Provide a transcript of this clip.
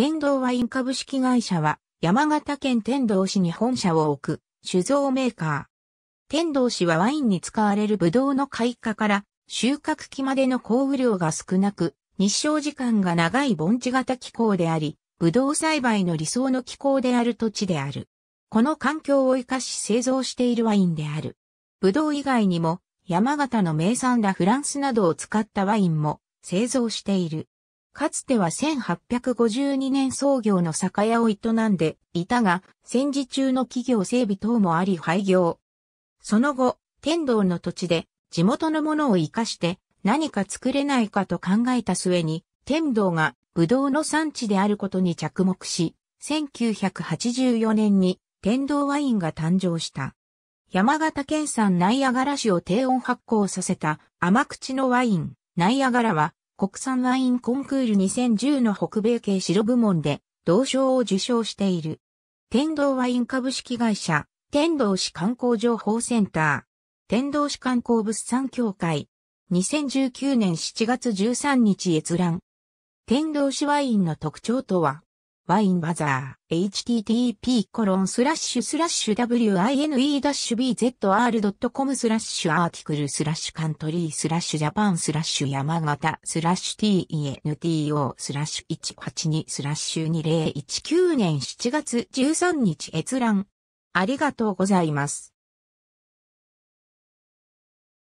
天童ワイン株式会社は、山形県天童市に本社を置く酒造メーカー。天童市はワインに使われるブドウの開花から収穫期までの降雨量が少なく、日照時間が長い盆地型気候であり、ブドウ栽培の理想の気候である土地である。この環境を生かし製造しているワインである。ブドウ以外にも、山形の名産ラフランスなどを使ったワインも製造している。かつては1852年創業の酒屋を営んでいたが、戦時中の企業整備等もあり廃業。その後、天道の土地で地元のものを活かして何か作れないかと考えた末に、天道がブドウの産地であることに着目し、1984年に天道ワインが誕生した。山形県産ナイアガラ市を低温発酵させた甘口のワイン、ナイアガラは国産ワインコンクール2010の北米系白部門で同賞を受賞している。天童ワイン株式会社、天童市観光情報センター、天童市観光物産協会、2019年7月13日閲覧。天童市ワインの特徴とはワインバザー、http コロンスラッシュスラッシュ wine-bzr.com スラッシュアーティクルスラッシュカントリースラッシュジャパンスラッシュ山形スラッシュ TENTO スラッシュ182スラッシュ2019年7月13日閲覧。ありがとうございます。